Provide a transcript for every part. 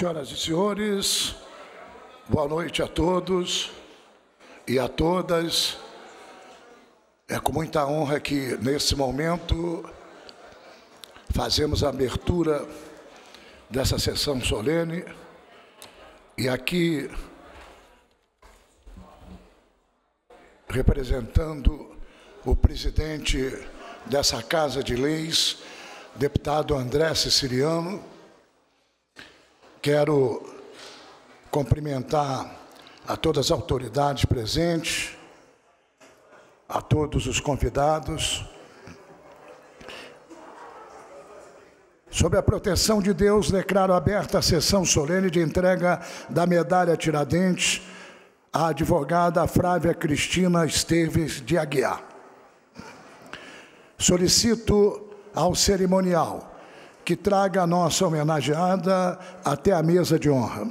Senhoras e senhores, boa noite a todos e a todas. É com muita honra que, nesse momento, fazemos a abertura dessa sessão solene e aqui, representando o presidente dessa Casa de Leis, deputado André Siciliano, Quero cumprimentar a todas as autoridades presentes, a todos os convidados. Sob a proteção de Deus, declaro aberta a sessão solene de entrega da medalha Tiradentes à advogada Flávia Cristina Esteves de Aguiar. Solicito ao cerimonial que traga a nossa homenageada até a mesa de honra.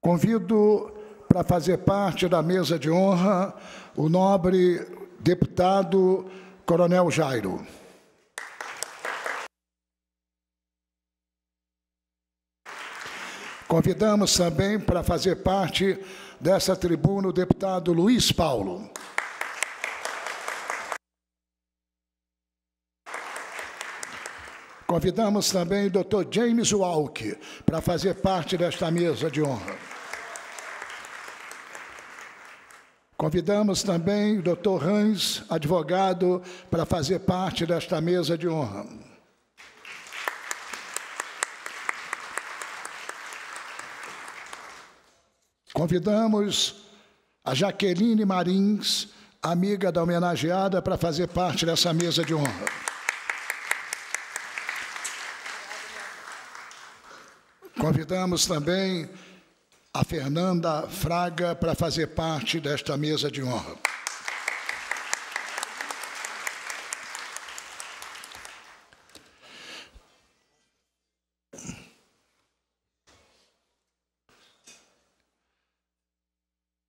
Convido para fazer parte da mesa de honra o nobre deputado Coronel Jairo. Convidamos também para fazer parte dessa tribuna o deputado Luiz Paulo. Convidamos também o Dr. James Walk para fazer parte desta mesa de honra. Convidamos também o doutor Rães, advogado, para fazer parte desta mesa de honra. Convidamos a Jaqueline Marins, amiga da homenageada, para fazer parte dessa mesa de honra. Convidamos também a Fernanda Fraga para fazer parte desta mesa de honra.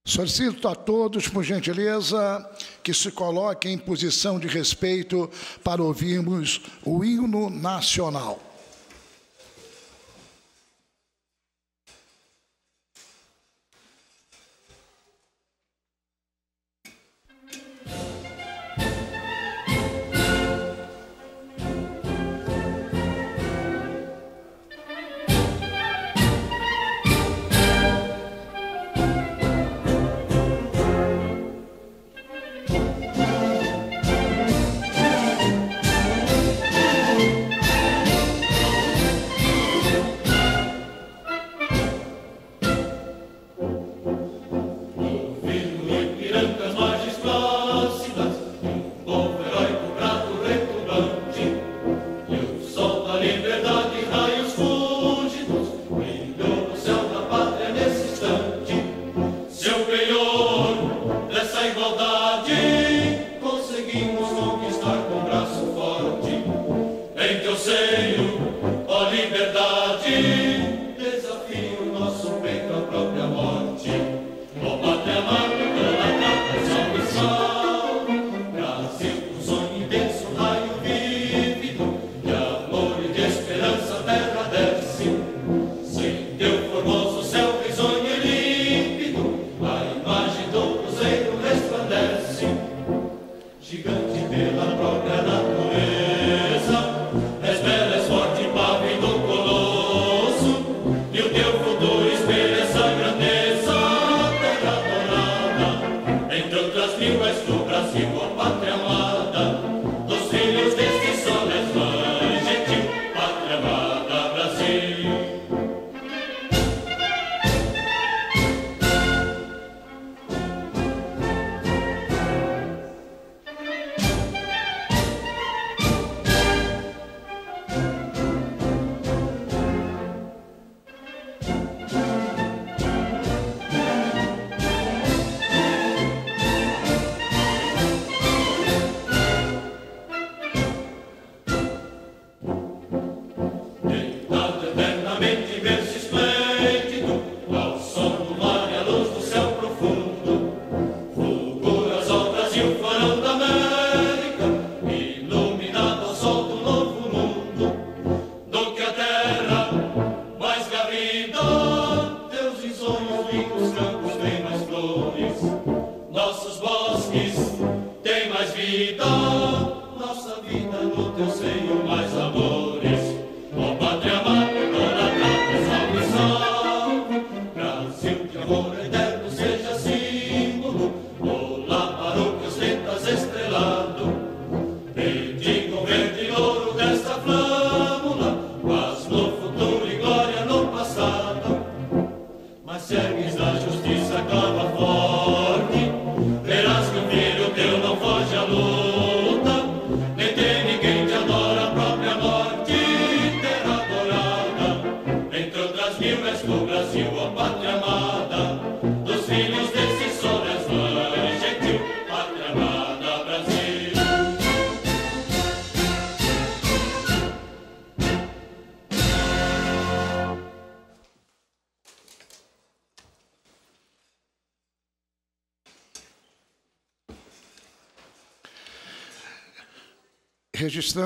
Solicito a todos, por gentileza, que se coloquem em posição de respeito para ouvirmos o hino nacional.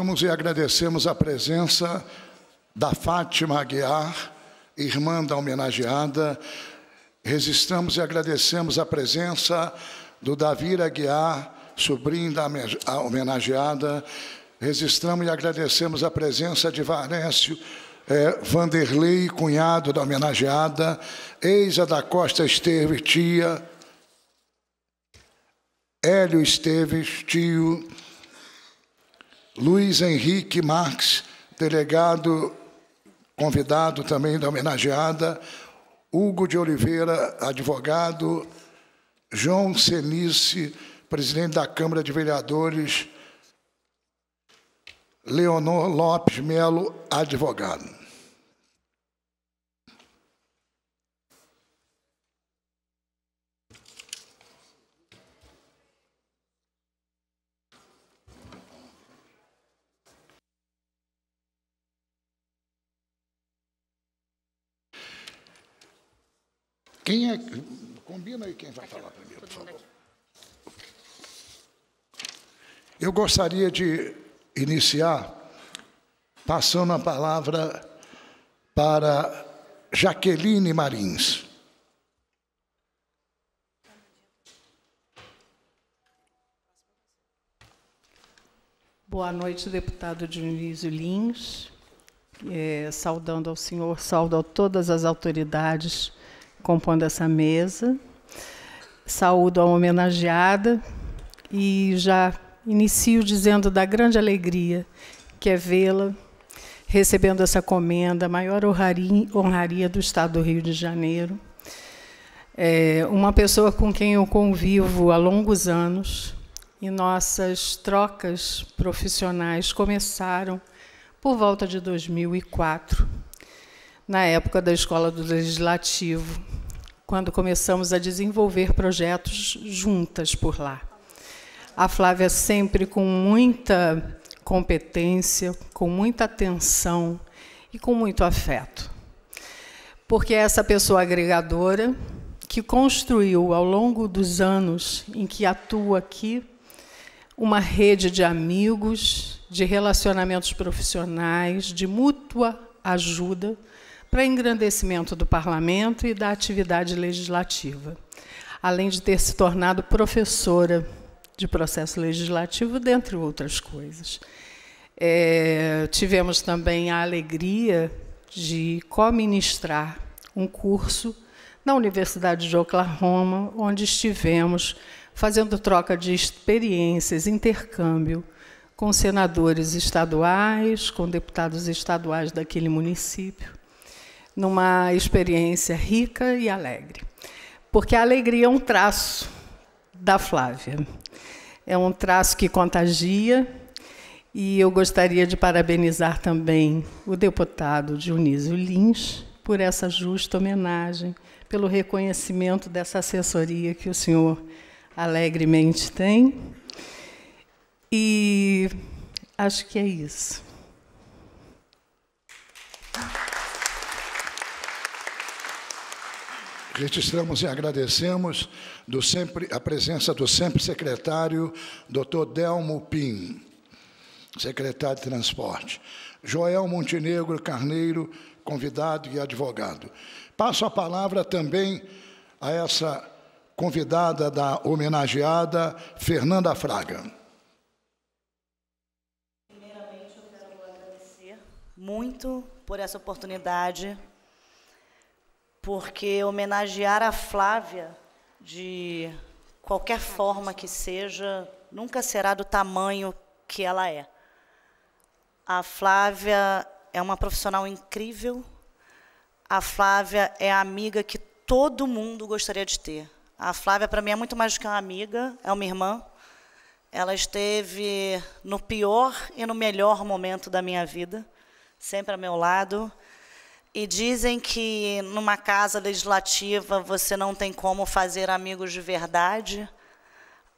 Celebramos e agradecemos a presença da Fátima Aguiar, irmã da homenageada. Registramos e agradecemos a presença do Davi Aguiar, sobrinho da homenageada. Registramos e agradecemos a presença de Varécio é, Vanderlei, cunhado da homenageada, Eisa da Costa Esteves, tia, Hélio Esteves, tio, Luiz Henrique Marx, delegado convidado também da homenageada, Hugo de Oliveira, advogado, João Senice, presidente da Câmara de Vereadores, Leonor Lopes Melo, advogado. Quem é. Combina aí quem vai falar primeiro, por favor. Eu gostaria de iniciar passando a palavra para Jaqueline Marins. Boa noite, deputado Dionísio Lins. É, saudando ao senhor, saudando a todas as autoridades compondo essa mesa. Saúdo a homenageada e já inicio dizendo da grande alegria que é vê-la recebendo essa comenda, a maior honraria do Estado do Rio de Janeiro. É uma pessoa com quem eu convivo há longos anos e nossas trocas profissionais começaram por volta de 2004 na época da Escola do Legislativo, quando começamos a desenvolver projetos juntas por lá. A Flávia sempre com muita competência, com muita atenção e com muito afeto. Porque é essa pessoa agregadora que construiu ao longo dos anos em que atua aqui uma rede de amigos, de relacionamentos profissionais, de mútua ajuda para engrandecimento do parlamento e da atividade legislativa, além de ter se tornado professora de processo legislativo, dentre outras coisas. É, tivemos também a alegria de co-ministrar um curso na Universidade de Oklahoma, onde estivemos fazendo troca de experiências, intercâmbio com senadores estaduais, com deputados estaduais daquele município numa experiência rica e alegre. Porque a alegria é um traço da Flávia. É um traço que contagia. E eu gostaria de parabenizar também o deputado Dionísio Lins por essa justa homenagem, pelo reconhecimento dessa assessoria que o senhor alegremente tem. E acho que é isso. Registramos e agradecemos do sempre, a presença do sempre secretário Dr. Delmo Pim, secretário de Transporte. Joel Montenegro Carneiro, convidado e advogado. Passo a palavra também a essa convidada da homenageada, Fernanda Fraga. Primeiramente, eu quero agradecer muito por essa oportunidade porque homenagear a Flávia, de qualquer forma que seja, nunca será do tamanho que ela é. A Flávia é uma profissional incrível. A Flávia é a amiga que todo mundo gostaria de ter. A Flávia, para mim, é muito mais do que uma amiga, é uma irmã. Ela esteve no pior e no melhor momento da minha vida, sempre ao meu lado. E dizem que numa casa legislativa você não tem como fazer amigos de verdade.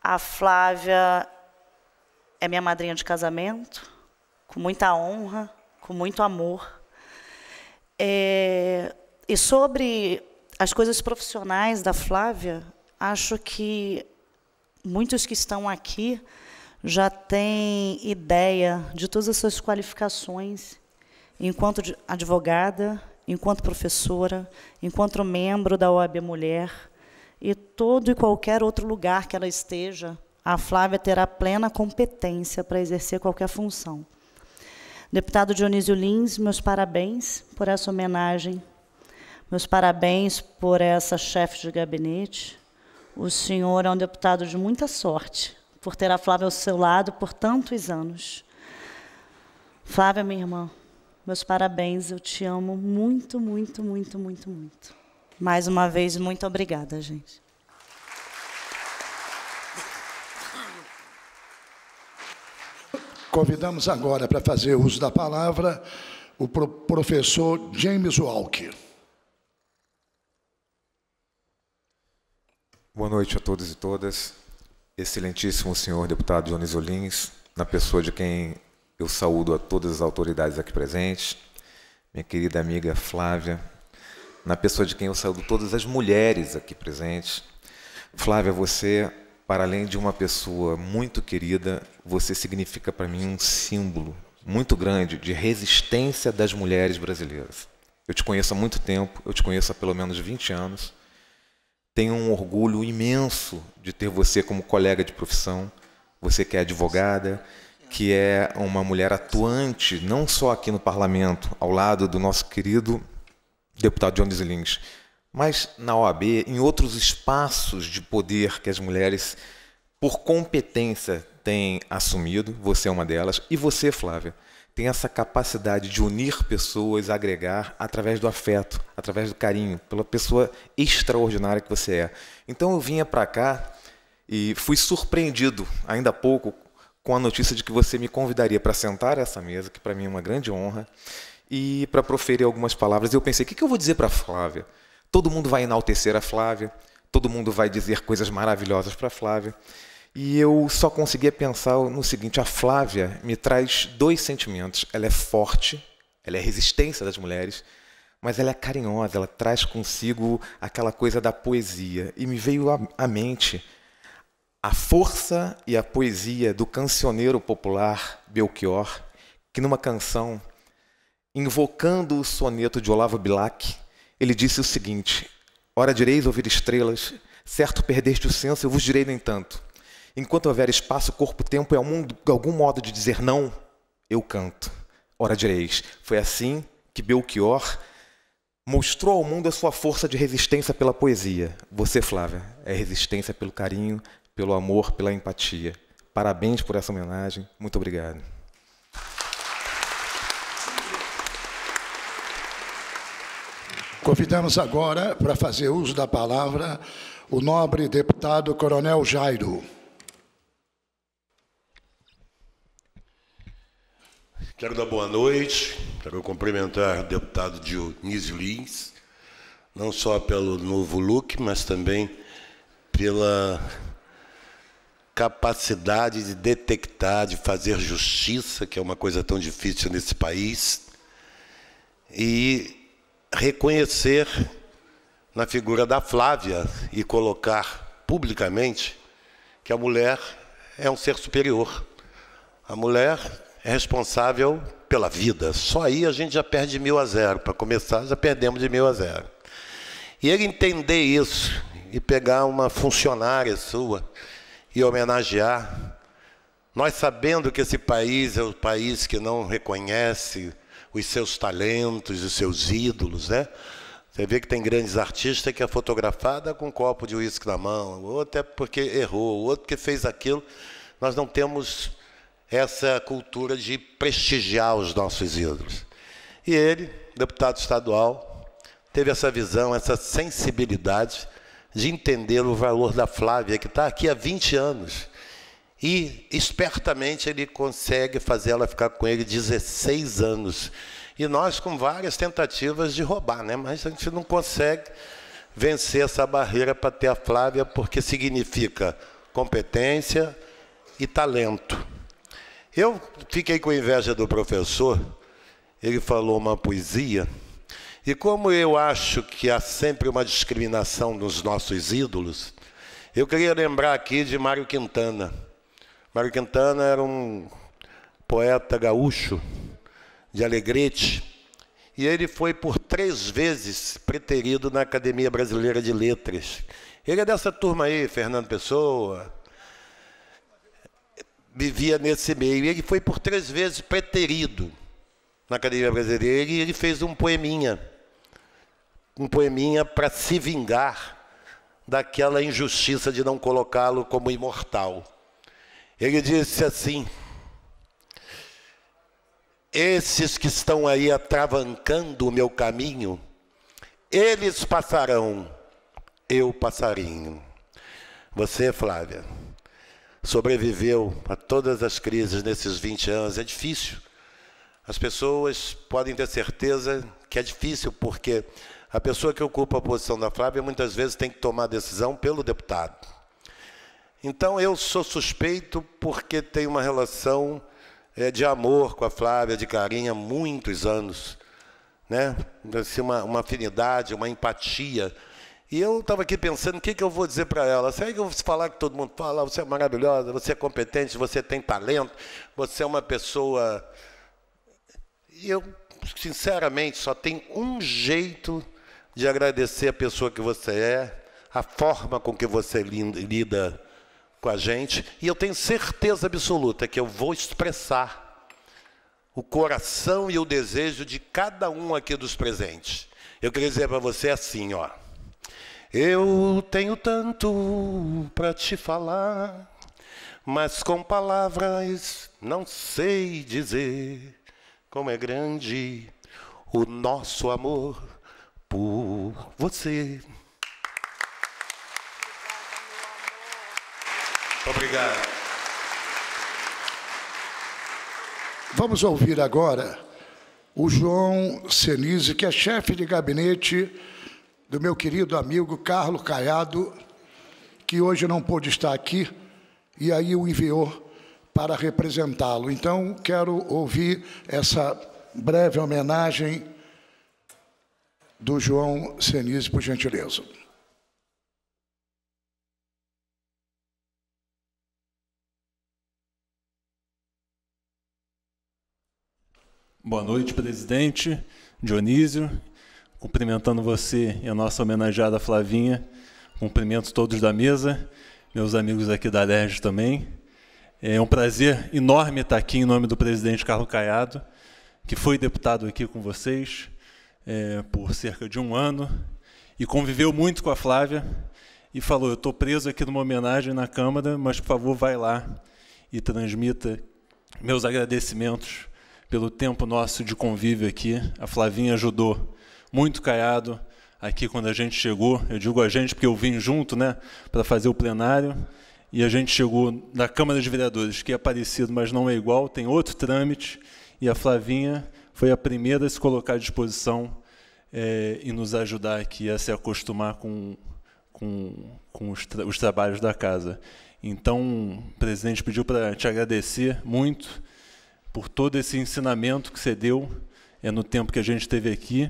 A Flávia é minha madrinha de casamento, com muita honra, com muito amor. É, e sobre as coisas profissionais da Flávia, acho que muitos que estão aqui já têm ideia de todas as suas qualificações enquanto advogada, enquanto professora, enquanto membro da OAB Mulher e todo e qualquer outro lugar que ela esteja, a Flávia terá plena competência para exercer qualquer função. Deputado Dionísio Lins, meus parabéns por essa homenagem, meus parabéns por essa chefe de gabinete. O senhor é um deputado de muita sorte por ter a Flávia ao seu lado por tantos anos. Flávia, minha irmã, meus parabéns, eu te amo muito, muito, muito, muito, muito. Mais uma vez, muito obrigada, gente. Convidamos agora para fazer uso da palavra o pro professor James Walker. Boa noite a todos e todas. Excelentíssimo senhor deputado Jones Olins na pessoa de quem eu saúdo a todas as autoridades aqui presentes, minha querida amiga Flávia, na pessoa de quem eu saúdo todas as mulheres aqui presentes. Flávia, você, para além de uma pessoa muito querida, você significa para mim um símbolo muito grande de resistência das mulheres brasileiras. Eu te conheço há muito tempo, eu te conheço há pelo menos 20 anos. Tenho um orgulho imenso de ter você como colega de profissão. Você que é advogada, que é uma mulher atuante, não só aqui no parlamento, ao lado do nosso querido deputado Jones Lins, mas na OAB, em outros espaços de poder que as mulheres, por competência, têm assumido, você é uma delas, e você, Flávia, tem essa capacidade de unir pessoas, agregar através do afeto, através do carinho, pela pessoa extraordinária que você é. Então eu vinha para cá e fui surpreendido ainda há pouco com a notícia de que você me convidaria para sentar a essa mesa, que para mim é uma grande honra, e para proferir algumas palavras. Eu pensei, o que, que eu vou dizer para a Flávia? Todo mundo vai enaltecer a Flávia, todo mundo vai dizer coisas maravilhosas para a Flávia. E eu só conseguia pensar no seguinte: a Flávia me traz dois sentimentos. Ela é forte, ela é resistência das mulheres, mas ela é carinhosa, ela traz consigo aquela coisa da poesia. E me veio à mente a força e a poesia do cancioneiro popular Belchior, que numa canção, invocando o soneto de Olavo Bilac, ele disse o seguinte: Ora direis ouvir estrelas, certo perdeste o senso, eu vos direi no entanto. Enquanto houver espaço, corpo, tempo e algum, algum modo de dizer não, eu canto. Ora direis. Foi assim que Belchior mostrou ao mundo a sua força de resistência pela poesia. Você, Flávia, é resistência pelo carinho, pelo amor, pela empatia. Parabéns por essa homenagem. Muito obrigado. Convidamos agora para fazer uso da palavra o nobre deputado Coronel Jairo. Quero dar boa noite, quero cumprimentar o deputado Dionísio Lins, não só pelo novo look, mas também pela capacidade de detectar, de fazer justiça, que é uma coisa tão difícil nesse país, e reconhecer na figura da Flávia e colocar publicamente que a mulher é um ser superior. A mulher é responsável pela vida. Só aí a gente já perde de mil a zero. Para começar, já perdemos de mil a zero. E ele entender isso e pegar uma funcionária sua e homenagear. Nós sabendo que esse país é o país que não reconhece os seus talentos, os seus ídolos, né? Você vê que tem grandes artistas que é fotografada com um copo de uísque na mão, outro é porque errou, outro que fez aquilo. Nós não temos essa cultura de prestigiar os nossos ídolos. E ele, deputado estadual, teve essa visão, essa sensibilidade de entender o valor da Flávia, que está aqui há 20 anos. E espertamente ele consegue fazer ela ficar com ele 16 anos. E nós com várias tentativas de roubar, né? mas a gente não consegue vencer essa barreira para ter a Flávia, porque significa competência e talento. Eu fiquei com inveja do professor, ele falou uma poesia e como eu acho que há sempre uma discriminação nos nossos ídolos, eu queria lembrar aqui de Mário Quintana. Mário Quintana era um poeta gaúcho de Alegrete, e ele foi por três vezes preterido na Academia Brasileira de Letras. Ele é dessa turma aí, Fernando Pessoa, vivia nesse meio. E ele foi por três vezes preterido na Academia Brasileira e ele fez um poeminha um poeminha para se vingar daquela injustiça de não colocá-lo como imortal. Ele disse assim: Esses que estão aí atravancando o meu caminho, eles passarão, eu passarinho. Você, Flávia, sobreviveu a todas as crises nesses 20 anos, é difícil. As pessoas podem ter certeza que é difícil, porque a pessoa que ocupa a posição da Flávia muitas vezes tem que tomar decisão pelo deputado. Então eu sou suspeito porque tenho uma relação é, de amor com a Flávia, de carinho há muitos anos. Né? Assim, uma, uma afinidade, uma empatia. E eu estava aqui pensando o que, que eu vou dizer para ela. Será é que eu vou falar que todo mundo fala? Você é maravilhosa, você é competente, você tem talento, você é uma pessoa. E eu, sinceramente, só tem um jeito de agradecer a pessoa que você é, a forma com que você lida com a gente, e eu tenho certeza absoluta que eu vou expressar o coração e o desejo de cada um aqui dos presentes. Eu queria dizer para você assim, ó. Eu tenho tanto para te falar, mas com palavras não sei dizer como é grande o nosso amor por você. Obrigado. Vamos ouvir agora o João Senise, que é chefe de gabinete do meu querido amigo Carlos Caiado, que hoje não pôde estar aqui, e aí o enviou para representá-lo. Então, quero ouvir essa breve homenagem do João Senise, por gentileza. Boa noite, presidente Dionísio. Cumprimentando você e a nossa homenageada Flavinha. Cumprimento todos da mesa, meus amigos aqui da LERJ também. É um prazer enorme estar aqui em nome do presidente Carlos Caiado, que foi deputado aqui com vocês, é, por cerca de um ano e conviveu muito com a Flávia e falou: Eu estou preso aqui numa homenagem na Câmara, mas por favor, vai lá e transmita meus agradecimentos pelo tempo nosso de convívio aqui. A Flavinha ajudou muito caiado aqui quando a gente chegou. Eu digo a gente porque eu vim junto, né, para fazer o plenário. E a gente chegou na Câmara de Vereadores, que é parecido, mas não é igual, tem outro trâmite, e a Flavinha foi a primeira a se colocar à disposição é, e nos ajudar aqui a se acostumar com, com, com os, tra os trabalhos da casa. Então, o presidente pediu para te agradecer muito por todo esse ensinamento que você deu é, no tempo que a gente esteve aqui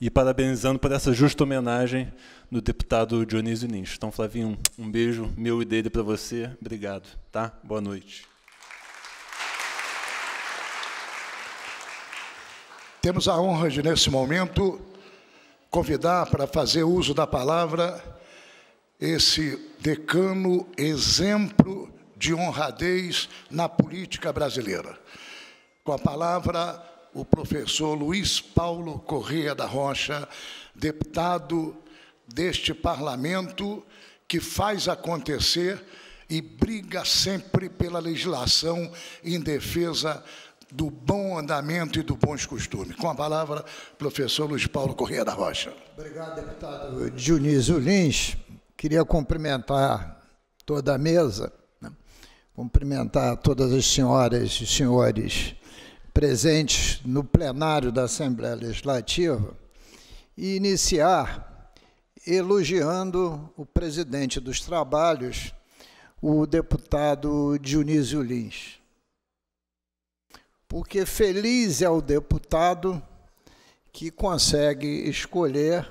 e parabenizando por essa justa homenagem do deputado Dionísio Lins. Então, Flavinho, um beijo meu e dele para você. Obrigado, tá? Boa noite. Temos a honra de, nesse momento, convidar para fazer uso da palavra esse decano exemplo de honradez na política brasileira. Com a palavra, o professor Luiz Paulo Correia da Rocha, deputado deste parlamento, que faz acontecer e briga sempre pela legislação em defesa do bom andamento e do bons costumes. Com a palavra, professor Luiz Paulo Corrêa da Rocha. Obrigado, deputado Dionísio Lins. Queria cumprimentar toda a mesa, né? cumprimentar todas as senhoras e senhores presentes no plenário da Assembleia Legislativa e iniciar elogiando o presidente dos trabalhos, o deputado Dionísio Lins porque feliz é o deputado que consegue escolher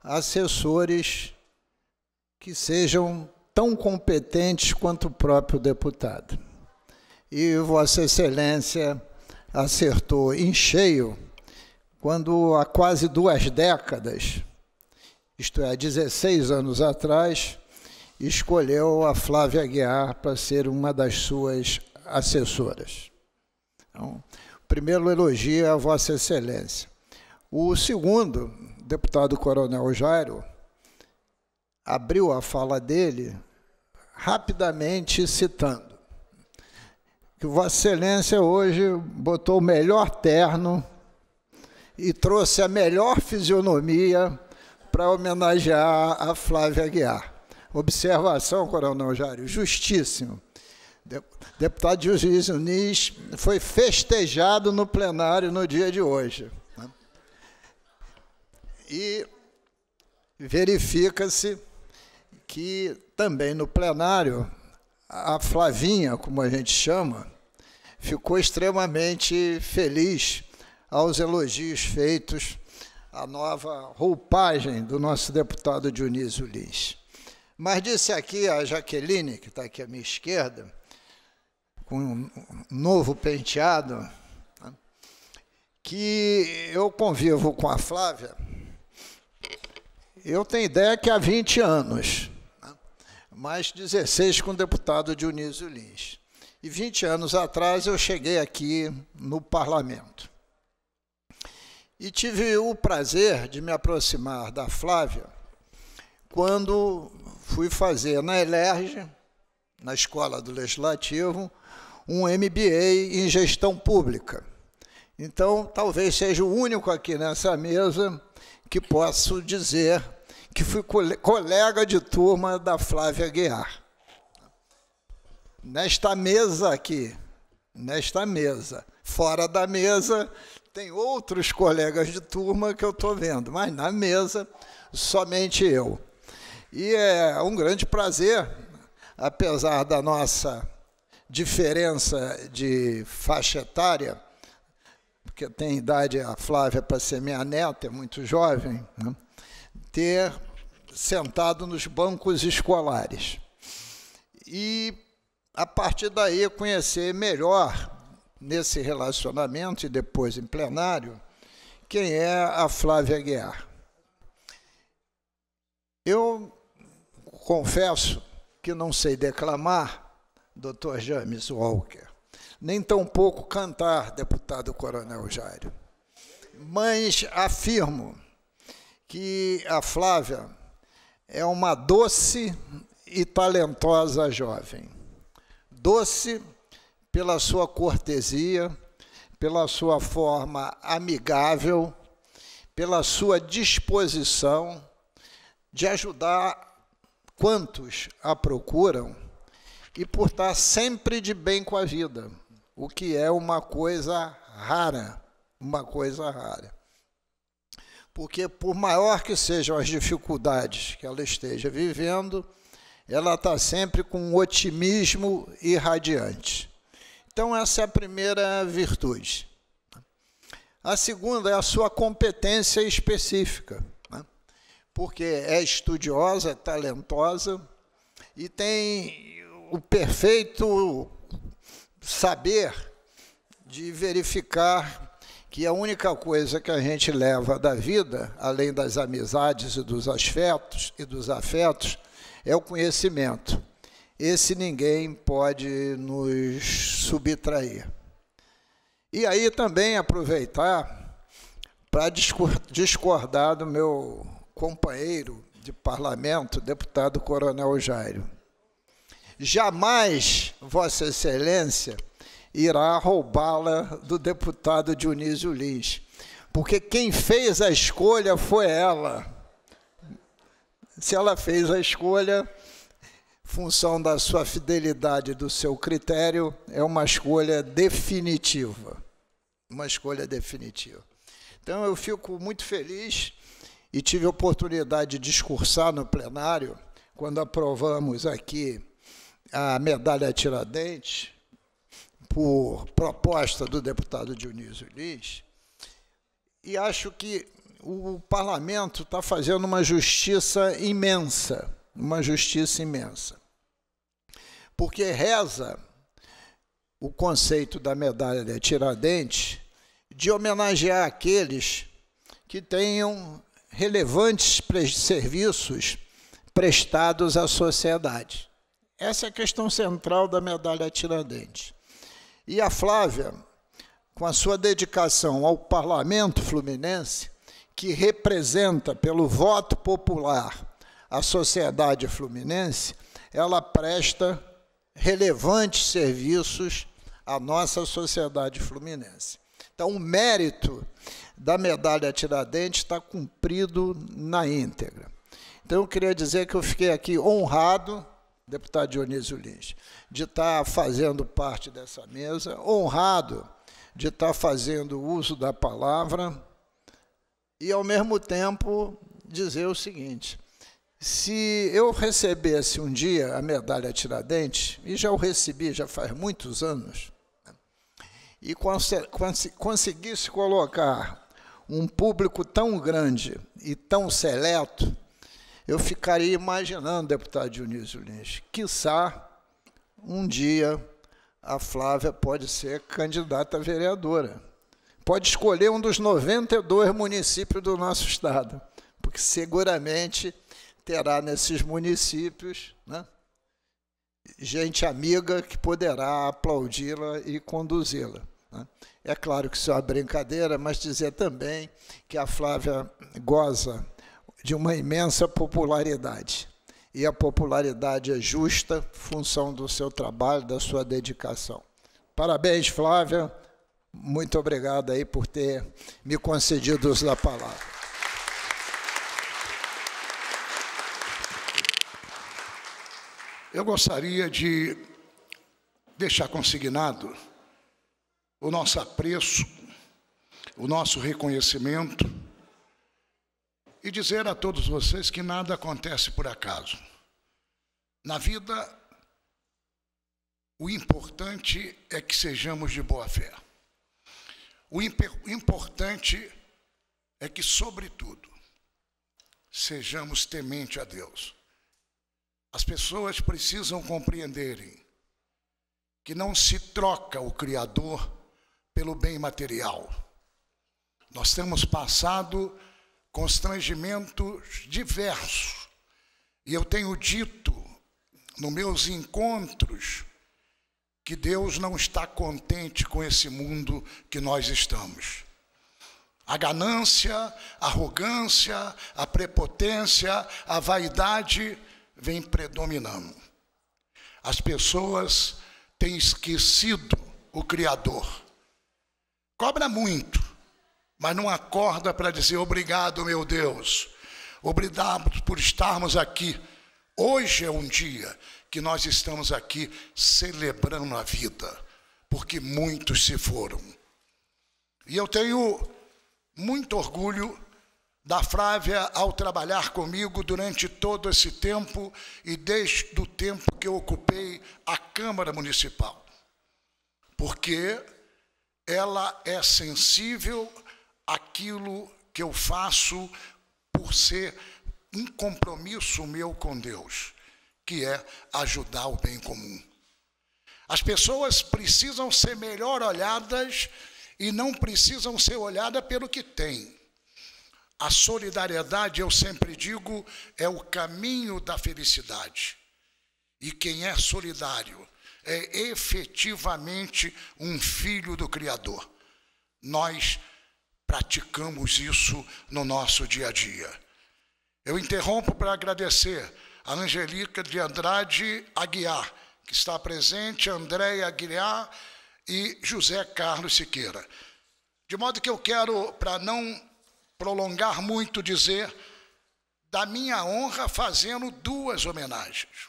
assessores que sejam tão competentes quanto o próprio deputado. E Vossa Excelência acertou em cheio quando há quase duas décadas, isto é, 16 anos atrás, escolheu a Flávia Guiar para ser uma das suas assessoras. Então, primeiro elogio a Vossa Excelência. O segundo, deputado Coronel Jairo, abriu a fala dele rapidamente citando que Vossa Excelência hoje botou o melhor terno e trouxe a melhor fisionomia para homenagear a Flávia Aguiar. Observação, Coronel Jairo, justíssimo deputado Dionísio Nis foi festejado no plenário no dia de hoje. Né? E verifica-se que também no plenário a Flavinha, como a gente chama, ficou extremamente feliz aos elogios feitos à nova roupagem do nosso deputado Dionísio Lins. Mas disse aqui a Jaqueline, que está aqui à minha esquerda, com um novo penteado, né, que eu convivo com a Flávia, eu tenho ideia que há 20 anos, né, mais 16 com o deputado Dionísio Lins. E 20 anos atrás eu cheguei aqui no parlamento. E tive o prazer de me aproximar da Flávia quando fui fazer na Elerge na escola do Legislativo um MBA em gestão pública. Então, talvez seja o único aqui nessa mesa que posso dizer que fui colega de turma da Flávia Guiar. Nesta mesa aqui, nesta mesa, fora da mesa, tem outros colegas de turma que eu estou vendo, mas na mesa, somente eu. E é um grande prazer apesar da nossa diferença de faixa etária, porque tem idade a Flávia para ser minha neta, é muito jovem, né? ter sentado nos bancos escolares. E a partir daí conhecer melhor nesse relacionamento e depois em plenário quem é a Flávia Guiar. Eu confesso que não sei declamar, doutor James Walker, nem tampouco cantar, deputado Coronel Jairo. Mas afirmo que a Flávia é uma doce e talentosa jovem. Doce pela sua cortesia, pela sua forma amigável, pela sua disposição de ajudar quantos a procuram e por estar sempre de bem com a vida, o que é uma coisa rara, uma coisa rara. Porque por maior que sejam as dificuldades que ela esteja vivendo, ela está sempre com um otimismo irradiante. Então essa é a primeira virtude. A segunda é a sua competência específica porque é estudiosa, é talentosa e tem o perfeito saber de verificar que a única coisa que a gente leva da vida, além das amizades e dos afetos e dos afetos, é o conhecimento. Esse ninguém pode nos subtrair. E aí também aproveitar para discordar do meu companheiro de parlamento, deputado Coronel Jairo. Jamais, Vossa Excelência, irá roubá-la do deputado Dionísio Lins, porque quem fez a escolha foi ela. Se ela fez a escolha, função da sua fidelidade, do seu critério, é uma escolha definitiva. Uma escolha definitiva. Então eu fico muito feliz e tive a oportunidade de discursar no plenário quando aprovamos aqui a medalha Tiradentes por proposta do deputado Dionísio Lins. E acho que o parlamento está fazendo uma justiça imensa, uma justiça imensa. Porque reza o conceito da medalha de Tiradentes de homenagear aqueles que tenham relevantes serviços prestados à sociedade. Essa é a questão central da medalha Tiradentes. E a Flávia, com a sua dedicação ao parlamento fluminense, que representa pelo voto popular a sociedade fluminense, ela presta relevantes serviços à nossa sociedade fluminense. Então, o mérito da medalha Tiradentes está cumprido na íntegra. Então, eu queria dizer que eu fiquei aqui honrado, deputado Dionísio Lins, de estar tá fazendo parte dessa mesa, honrado de estar tá fazendo uso da palavra e, ao mesmo tempo, dizer o seguinte. Se eu recebesse um dia a medalha Tiradentes, e já o recebi já faz muitos anos, né, e conseguisse colocar um público tão grande e tão seleto, eu ficaria imaginando, deputado Dionísio Lins, quiçá um dia a Flávia pode ser candidata a vereadora. Pode escolher um dos 92 municípios do nosso estado, porque seguramente terá nesses municípios né, gente amiga que poderá aplaudi-la e conduzi-la. Né? É claro que isso é uma brincadeira, mas dizer também que a Flávia goza de uma imensa popularidade. E a popularidade é justa, função do seu trabalho, da sua dedicação. Parabéns, Flávia. Muito obrigado aí por ter me concedido a palavra. Eu gostaria de deixar consignado o nosso apreço, o nosso reconhecimento e dizer a todos vocês que nada acontece por acaso. Na vida, o importante é que sejamos de boa fé. O importante é que, sobretudo, sejamos temente a Deus. As pessoas precisam compreenderem que não se troca o Criador pelo bem material. Nós temos passado constrangimentos diversos. E eu tenho dito nos meus encontros que Deus não está contente com esse mundo que nós estamos. A ganância, a arrogância, a prepotência, a vaidade vem predominando. As pessoas têm esquecido o Criador. Cobra muito, mas não acorda para dizer obrigado, meu Deus. Obrigado por estarmos aqui. Hoje é um dia que nós estamos aqui celebrando a vida, porque muitos se foram. E eu tenho muito orgulho da Flávia ao trabalhar comigo durante todo esse tempo e desde o tempo que eu ocupei a Câmara Municipal. Porque ela é sensível àquilo que eu faço por ser um compromisso meu com Deus, que é ajudar o bem comum. As pessoas precisam ser melhor olhadas e não precisam ser olhadas pelo que têm. A solidariedade, eu sempre digo, é o caminho da felicidade. E quem é solidário é efetivamente um filho do Criador. Nós praticamos isso no nosso dia a dia. Eu interrompo para agradecer a Angelica de Andrade Aguiar, que está presente, Andréia Aguiar e José Carlos Siqueira. De modo que eu quero, para não prolongar muito, dizer da minha honra fazendo duas homenagens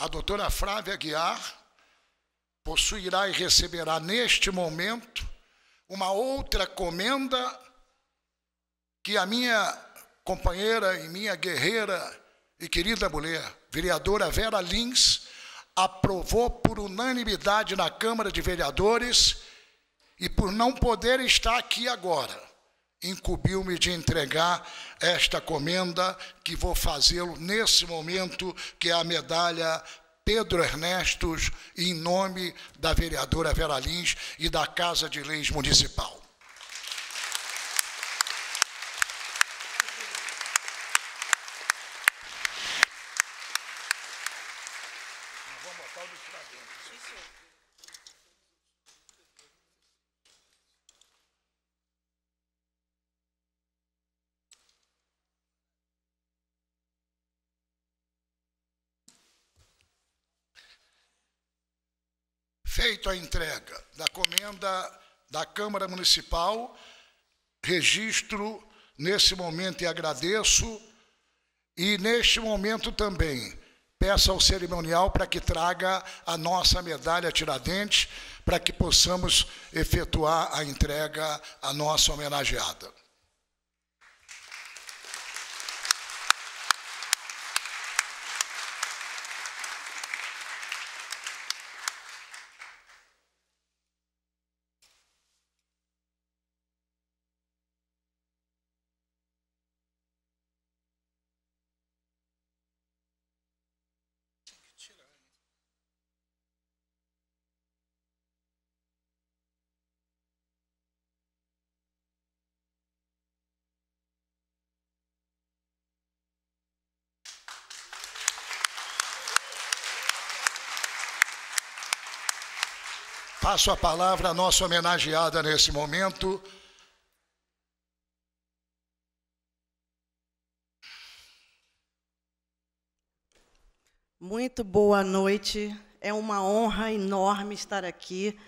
a doutora Flávia Guiar possuirá e receberá neste momento uma outra comenda que a minha companheira e minha guerreira e querida mulher, vereadora Vera Lins, aprovou por unanimidade na Câmara de Vereadores e por não poder estar aqui agora, incumbiu-me de entregar esta comenda, que vou fazê-lo nesse momento, que é a medalha Pedro Ernestos, em nome da vereadora Vera Lins e da Casa de Leis Municipal. feita entrega da comenda da Câmara Municipal, registro nesse momento e agradeço, e neste momento também peço ao cerimonial para que traga a nossa medalha Tiradentes, para que possamos efetuar a entrega à nossa homenageada. Passo a palavra à nossa homenageada nesse momento. Muito boa noite. É uma honra enorme estar aqui.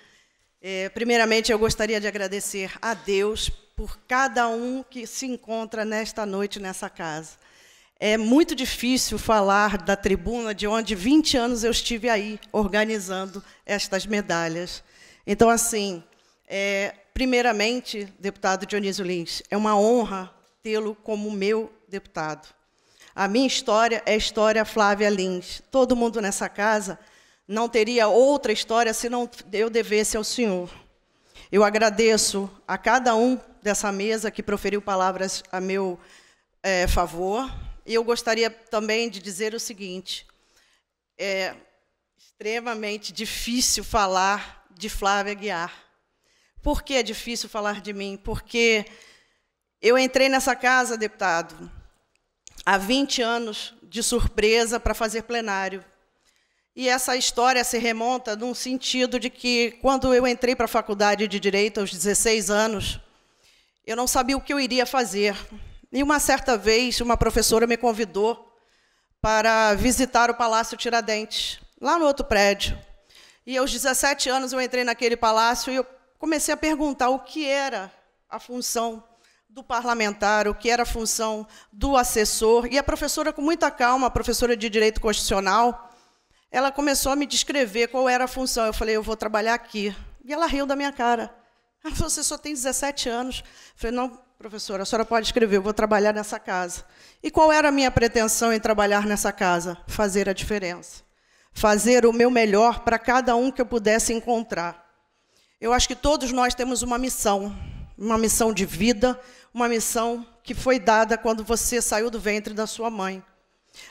É, primeiramente, eu gostaria de agradecer a Deus por cada um que se encontra nesta noite nessa casa. É muito difícil falar da tribuna de onde 20 anos eu estive aí organizando estas medalhas. Então, assim, é, primeiramente, deputado Dionísio Lins, é uma honra tê-lo como meu deputado. A minha história é a história Flávia Lins. Todo mundo nessa casa não teria outra história se não eu devesse ao senhor. Eu agradeço a cada um dessa mesa que proferiu palavras a meu é, favor. E eu gostaria também de dizer o seguinte: é extremamente difícil falar de Flávia Guiar. Por que é difícil falar de mim? Porque eu entrei nessa casa, deputado, há 20 anos de surpresa para fazer plenário. E essa história se remonta num sentido de que, quando eu entrei para a faculdade de Direito, aos 16 anos, eu não sabia o que eu iria fazer. E uma certa vez, uma professora me convidou para visitar o Palácio Tiradentes, lá no outro prédio. E aos 17 anos eu entrei naquele palácio e eu comecei a perguntar o que era a função do parlamentar, o que era a função do assessor. E a professora, com muita calma, a professora de Direito Constitucional, ela começou a me descrever qual era a função. Eu falei, eu vou trabalhar aqui. E ela riu da minha cara. Ah, você só tem 17 anos. Eu falei, não, professora, a senhora pode escrever, eu vou trabalhar nessa casa. E qual era a minha pretensão em trabalhar nessa casa? Fazer a diferença fazer o meu melhor para cada um que eu pudesse encontrar. Eu acho que todos nós temos uma missão, uma missão de vida, uma missão que foi dada quando você saiu do ventre da sua mãe.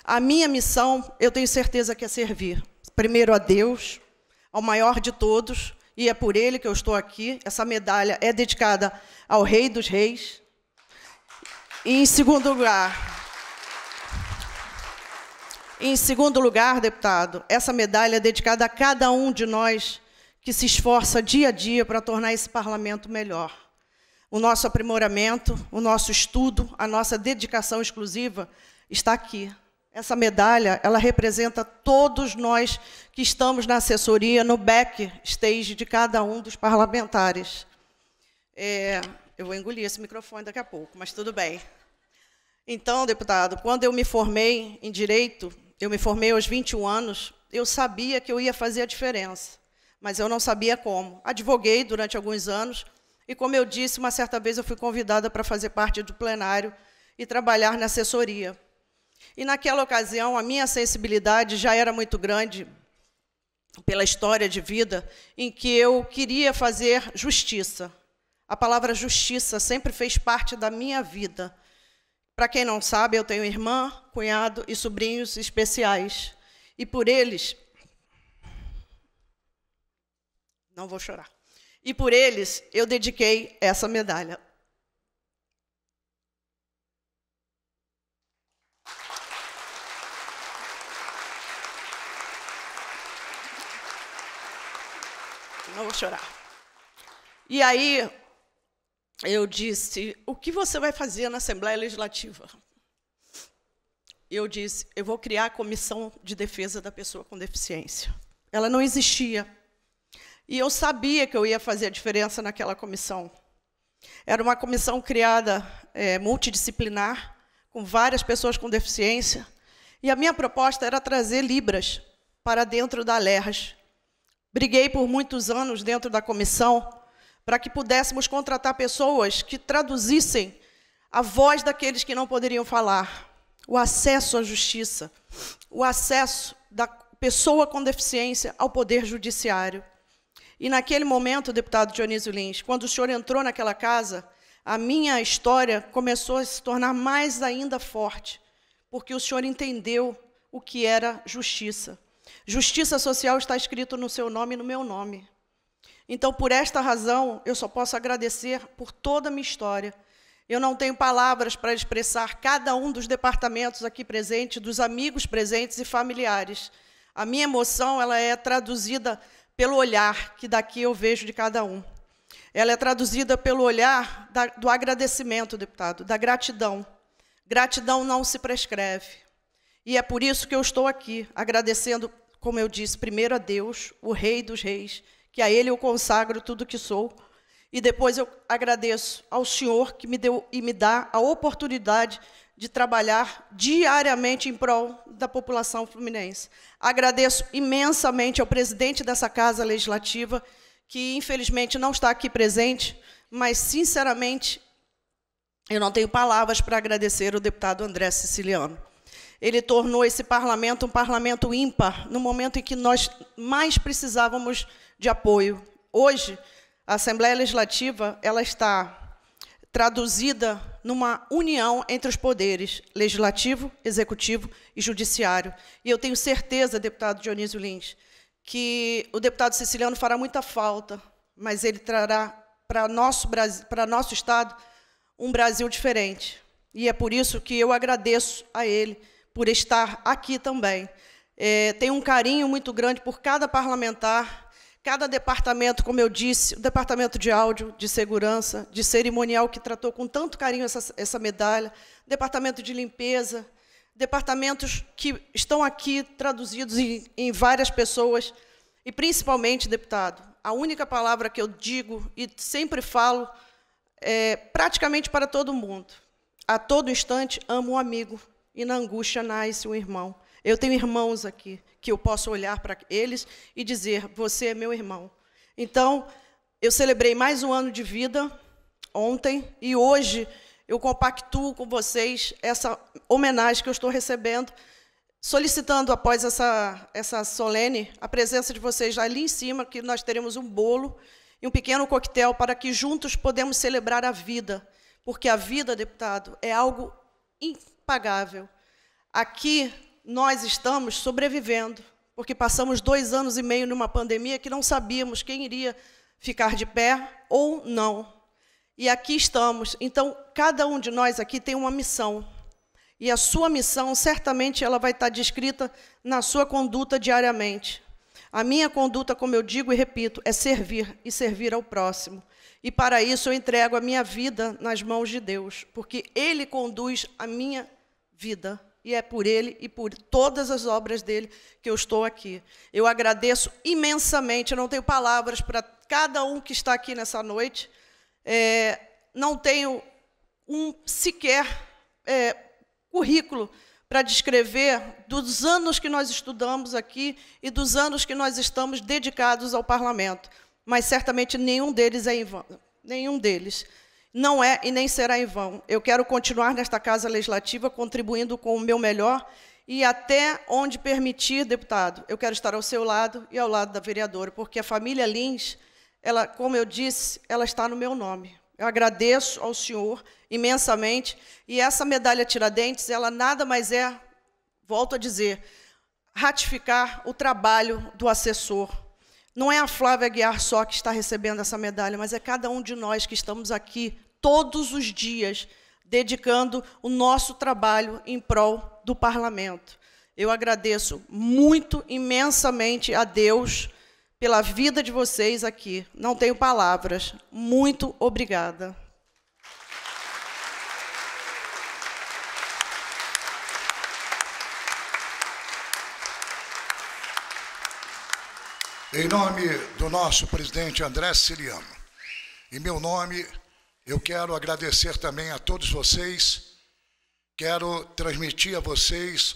A minha missão, eu tenho certeza que é servir, primeiro a Deus, ao maior de todos, e é por ele que eu estou aqui. Essa medalha é dedicada ao Rei dos Reis. E em segundo lugar, em segundo lugar, deputado, essa medalha é dedicada a cada um de nós que se esforça dia a dia para tornar esse parlamento melhor. O nosso aprimoramento, o nosso estudo, a nossa dedicação exclusiva está aqui. Essa medalha, ela representa todos nós que estamos na assessoria, no backstage de cada um dos parlamentares. É, eu vou engolir esse microfone daqui a pouco, mas tudo bem. Então, deputado, quando eu me formei em direito, eu me formei aos 21 anos, eu sabia que eu ia fazer a diferença, mas eu não sabia como. Advoguei durante alguns anos e, como eu disse, uma certa vez eu fui convidada para fazer parte do plenário e trabalhar na assessoria. E naquela ocasião, a minha sensibilidade já era muito grande pela história de vida em que eu queria fazer justiça. A palavra justiça sempre fez parte da minha vida. Para quem não sabe, eu tenho irmã, cunhado e sobrinhos especiais. E por eles. Não vou chorar. E por eles eu dediquei essa medalha. Não vou chorar. E aí, eu disse: O que você vai fazer na Assembleia Legislativa? Eu disse: Eu vou criar a Comissão de Defesa da Pessoa com Deficiência. Ela não existia. E eu sabia que eu ia fazer a diferença naquela comissão. Era uma comissão criada é, multidisciplinar, com várias pessoas com deficiência. E a minha proposta era trazer Libras para dentro da LERJ. Briguei por muitos anos dentro da comissão para que pudéssemos contratar pessoas que traduzissem a voz daqueles que não poderiam falar, o acesso à justiça, o acesso da pessoa com deficiência ao poder judiciário. E naquele momento, deputado Dionísio Lins, quando o senhor entrou naquela casa, a minha história começou a se tornar mais ainda forte, porque o senhor entendeu o que era justiça. Justiça social está escrito no seu nome e no meu nome. Então, por esta razão, eu só posso agradecer por toda a minha história. Eu não tenho palavras para expressar cada um dos departamentos aqui presentes, dos amigos presentes e familiares. A minha emoção ela é traduzida pelo olhar que daqui eu vejo de cada um. Ela é traduzida pelo olhar da, do agradecimento, deputado, da gratidão. Gratidão não se prescreve. E é por isso que eu estou aqui, agradecendo, como eu disse, primeiro a Deus, o Rei dos Reis, que a Ele eu consagro tudo que sou. E depois eu agradeço ao Senhor que me deu e me dá a oportunidade de trabalhar diariamente em prol da população fluminense. Agradeço imensamente ao presidente dessa Casa Legislativa, que infelizmente não está aqui presente, mas sinceramente eu não tenho palavras para agradecer o deputado André Siciliano. Ele tornou esse parlamento um parlamento ímpar no momento em que nós mais precisávamos de apoio. Hoje, a Assembleia Legislativa ela está traduzida numa união entre os poderes legislativo, executivo e judiciário. E eu tenho certeza, deputado Dionísio Lins, que o deputado siciliano fará muita falta, mas ele trará para nosso Brasil, para nosso estado, um Brasil diferente. E é por isso que eu agradeço a ele por estar aqui também. É, tenho um carinho muito grande por cada parlamentar Cada departamento, como eu disse, o departamento de áudio, de segurança, de cerimonial, que tratou com tanto carinho essa, essa medalha, departamento de limpeza, departamentos que estão aqui traduzidos em, em várias pessoas, e principalmente, deputado, a única palavra que eu digo e sempre falo é, praticamente para todo mundo. A todo instante, amo um amigo e na angústia nasce um irmão. Eu tenho irmãos aqui que eu posso olhar para eles e dizer: Você é meu irmão. Então, eu celebrei mais um ano de vida ontem e hoje eu compactuo com vocês essa homenagem que eu estou recebendo, solicitando após essa, essa solene a presença de vocês ali em cima, que nós teremos um bolo e um pequeno coquetel para que juntos podemos celebrar a vida, porque a vida, deputado, é algo impagável. Aqui nós estamos sobrevivendo, porque passamos dois anos e meio numa pandemia que não sabíamos quem iria ficar de pé ou não. E aqui estamos. Então, cada um de nós aqui tem uma missão. E a sua missão, certamente, ela vai estar descrita na sua conduta diariamente. A minha conduta, como eu digo e repito, é servir e servir ao próximo. E para isso eu entrego a minha vida nas mãos de Deus, porque Ele conduz a minha vida e é por ele e por todas as obras dele que eu estou aqui. Eu agradeço imensamente, eu não tenho palavras para cada um que está aqui nessa noite, é, não tenho um sequer é, currículo para descrever dos anos que nós estudamos aqui e dos anos que nós estamos dedicados ao parlamento, mas certamente nenhum deles é em vão, nenhum deles não é e nem será em vão. Eu quero continuar nesta Casa Legislativa contribuindo com o meu melhor e até onde permitir, deputado. Eu quero estar ao seu lado e ao lado da vereadora, porque a família Lins, ela, como eu disse, ela está no meu nome. Eu agradeço ao senhor imensamente e essa medalha Tiradentes, ela nada mais é, volto a dizer, ratificar o trabalho do assessor não é a Flávia Guiar só que está recebendo essa medalha, mas é cada um de nós que estamos aqui todos os dias dedicando o nosso trabalho em prol do parlamento. Eu agradeço muito imensamente a Deus pela vida de vocês aqui. Não tenho palavras. Muito obrigada. Em nome do nosso presidente André Siriano, em meu nome, eu quero agradecer também a todos vocês. Quero transmitir a vocês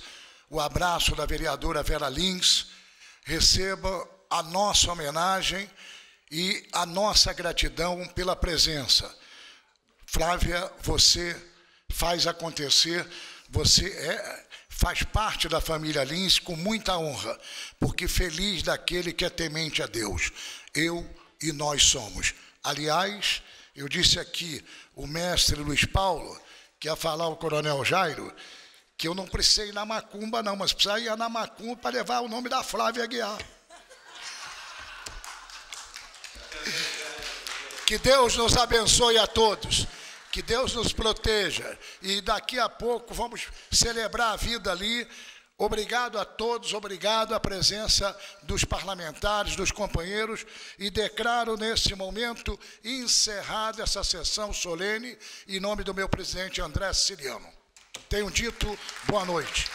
o abraço da vereadora Vera Lins. Receba a nossa homenagem e a nossa gratidão pela presença. Flávia, você faz acontecer, você é faz parte da família Lins com muita honra, porque feliz daquele que é temente a Deus. Eu e nós somos. Aliás, eu disse aqui o mestre Luiz Paulo, que ia falar o coronel Jairo, que eu não precisei ir na Macumba, não, mas precisava ir na Macumba para levar o nome da Flávia Guiar. Que Deus nos abençoe a todos. Que Deus nos proteja. E daqui a pouco vamos celebrar a vida ali. Obrigado a todos, obrigado à presença dos parlamentares, dos companheiros, e declaro nesse momento encerrada essa sessão solene em nome do meu presidente André Siriano. Tenho dito boa noite.